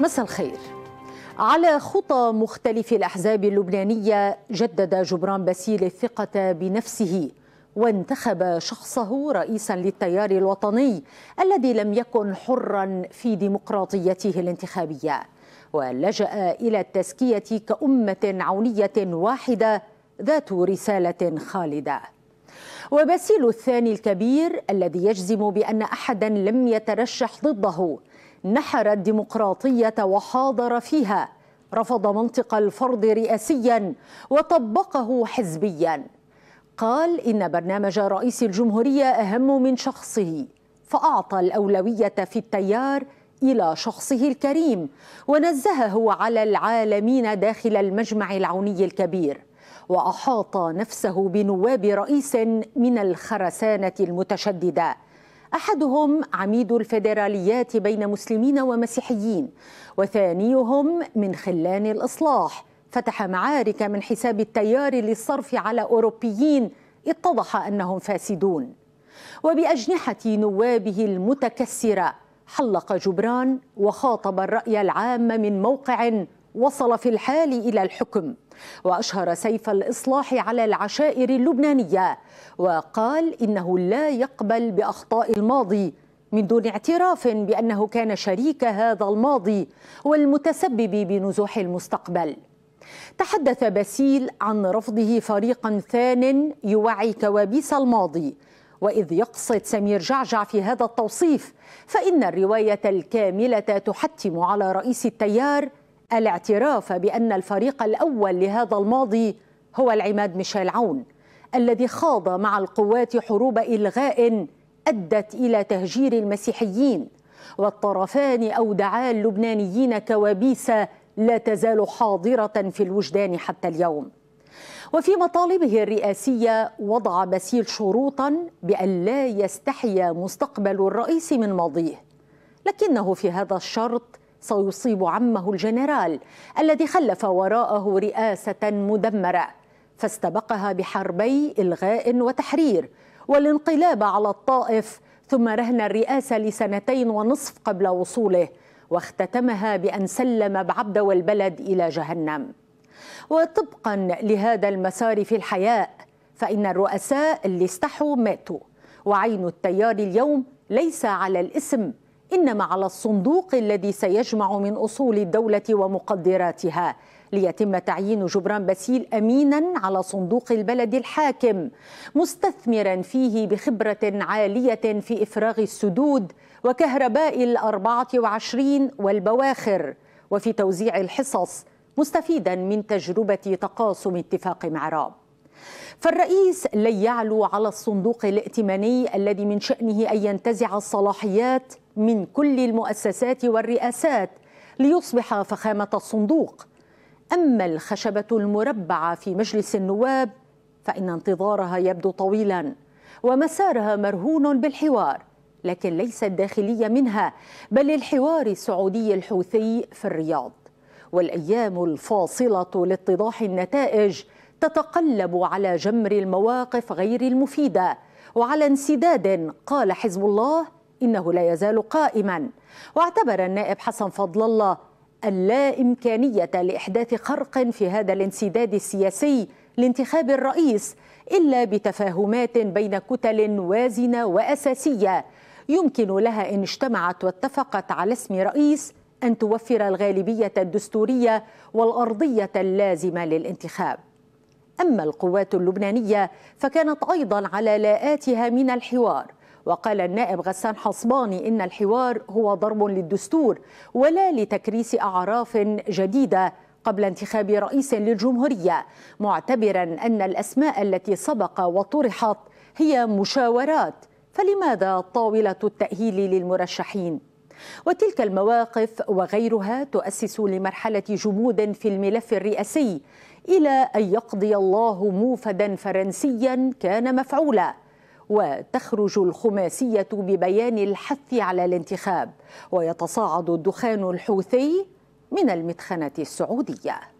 مساء الخير على خطى مختلف الأحزاب اللبنانية جدد جبران باسيل الثقة بنفسه وانتخب شخصه رئيسا للتيار الوطني الذي لم يكن حرا في ديمقراطيته الانتخابيه ولجا الى التزكيه كامه عونيه واحده ذات رساله خالده وباسيل الثاني الكبير الذي يجزم بان احدا لم يترشح ضده نحر الديمقراطية وحاضر فيها رفض منطق الفرض رئاسيا وطبقه حزبيا قال إن برنامج رئيس الجمهورية أهم من شخصه فأعطى الأولوية في التيار إلى شخصه الكريم ونزهه على العالمين داخل المجمع العوني الكبير وأحاط نفسه بنواب رئيس من الخرسانة المتشددة احدهم عميد الفيدراليات بين مسلمين ومسيحيين وثانيهم من خلان الاصلاح فتح معارك من حساب التيار للصرف على اوروبيين اتضح انهم فاسدون وباجنحه نوابه المتكسره حلق جبران وخاطب الراي العام من موقع وصل في الحال إلى الحكم وأشهر سيف الإصلاح على العشائر اللبنانية وقال إنه لا يقبل بأخطاء الماضي من دون اعتراف بأنه كان شريك هذا الماضي والمتسبب بنزوح المستقبل تحدث باسيل عن رفضه فريقا ثان يوعي كوابيس الماضي وإذ يقصد سمير جعجع في هذا التوصيف فإن الرواية الكاملة تحتم على رئيس التيار الاعتراف بأن الفريق الأول لهذا الماضي هو العماد ميشيل عون الذي خاض مع القوات حروب إلغاء أدت إلى تهجير المسيحيين والطرفان أودعا اللبنانيين كوابيس لا تزال حاضرة في الوجدان حتى اليوم وفي مطالبه الرئاسية وضع بسيل شروطا بأن لا يستحيا مستقبل الرئيس من ماضيه لكنه في هذا الشرط سيصيب عمه الجنرال الذي خلف وراءه رئاسة مدمرة فاستبقها بحربي إلغاء وتحرير والانقلاب على الطائف ثم رهن الرئاسة لسنتين ونصف قبل وصوله واختتمها بأن سلم بعبد والبلد إلى جهنم وطبقا لهذا المسار في الحياة فإن الرؤساء اللي استحوا ماتوا وعين التيار اليوم ليس على الاسم انما على الصندوق الذي سيجمع من اصول الدوله ومقدراتها ليتم تعيين جبران باسيل امينا على صندوق البلد الحاكم مستثمرا فيه بخبره عاليه في افراغ السدود وكهرباء الاربعه وعشرين والبواخر وفي توزيع الحصص مستفيدا من تجربه تقاسم اتفاق معراب فالرئيس لن يعلو على الصندوق الائتماني الذي من شأنه أن ينتزع الصلاحيات من كل المؤسسات والرئاسات ليصبح فخامة الصندوق أما الخشبة المربعة في مجلس النواب فإن انتظارها يبدو طويلا ومسارها مرهون بالحوار لكن ليس الداخلية منها بل الحوار السعودي الحوثي في الرياض والأيام الفاصلة لاتضاح النتائج تتقلب على جمر المواقف غير المفيده وعلى انسداد قال حزب الله انه لا يزال قائما واعتبر النائب حسن فضل الله اللا امكانيه لاحداث خرق في هذا الانسداد السياسي لانتخاب الرئيس الا بتفاهمات بين كتل وازنه واساسيه يمكن لها ان اجتمعت واتفقت على اسم رئيس ان توفر الغالبيه الدستوريه والارضيه اللازمه للانتخاب أما القوات اللبنانية فكانت أيضا على لاءاتها من الحوار وقال النائب غسان حصباني إن الحوار هو ضرب للدستور ولا لتكريس أعراف جديدة قبل انتخاب رئيس للجمهورية معتبرا أن الأسماء التي سبق وطرحت هي مشاورات فلماذا طاولة التأهيل للمرشحين؟ وتلك المواقف وغيرها تؤسس لمرحله جمود في الملف الرئاسي الى ان يقضي الله موفدا فرنسيا كان مفعولا وتخرج الخماسيه ببيان الحث على الانتخاب ويتصاعد الدخان الحوثي من المدخنه السعوديه